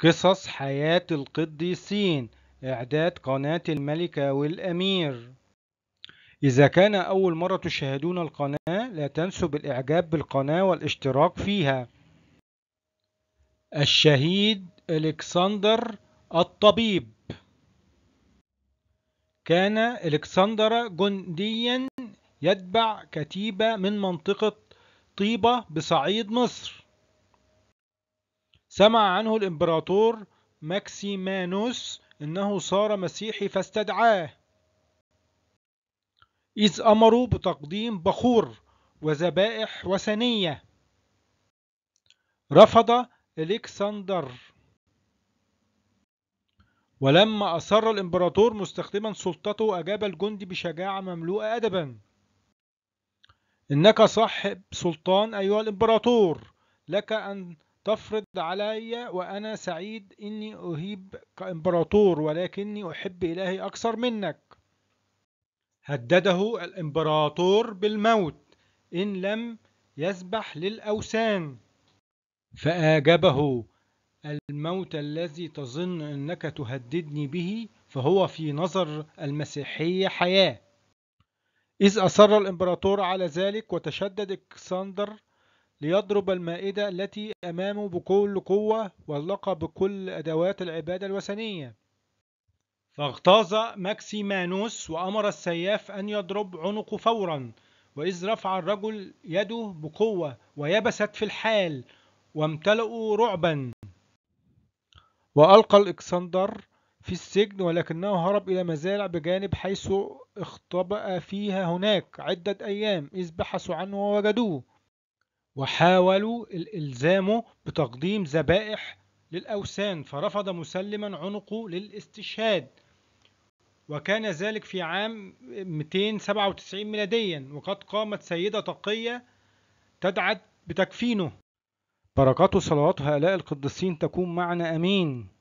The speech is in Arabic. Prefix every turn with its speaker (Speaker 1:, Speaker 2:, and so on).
Speaker 1: قصص حياة القديسين إعداد قناة الملكة والأمير إذا كان أول مرة تشاهدون القناة لا تنسوا بالإعجاب بالقناة والاشتراك فيها الشهيد إلكسندر الطبيب كان إلكسندر جنديا يتبع كتيبة من منطقة طيبة بصعيد مصر سمع عنه الإمبراطور ماكسيمانوس إنه صار مسيحي فاستدعاه إذ أمروا بتقديم بخور وذبائح وثنية رفض إلكسندر ولما أصر الإمبراطور مستخدما سلطته أجاب الجندي بشجاعة مملوءة أدبا إنك صاحب سلطان أيها الإمبراطور لك أن تفرض علي وأنا سعيد إني أهيب كإمبراطور ولكني أحب إلهي أكثر منك هدده الإمبراطور بالموت إن لم يسبح للأوثان فآجبه الموت الذي تظن أنك تهددني به فهو في نظر المسيحية حياة إذ أصر الإمبراطور على ذلك وتشدد إكسندر ليضرب المائدة التي أمامه بكل قوة واللقى بكل أدوات العبادة الوثنية فاغتاظ ماكسيمانوس وأمر السياف أن يضرب عنقه فورا وإذ رفع الرجل يده بقوة ويبست في الحال وامتلأوا رعبا وألقى الإكسندر في السجن ولكنه هرب إلى مزارع بجانب حيث اختبأ فيها هناك عدة أيام إذ بحثوا عنه ووجدوه وحاولوا إلزامه بتقديم ذبائح للأوثان فرفض مسلما عنقه للاستشهاد وكان ذلك في عام 297 ميلاديا وقد قامت سيدة تقية تدعت بتكفينه بركات صلوات هؤلاء القديسين تكون معنا أمين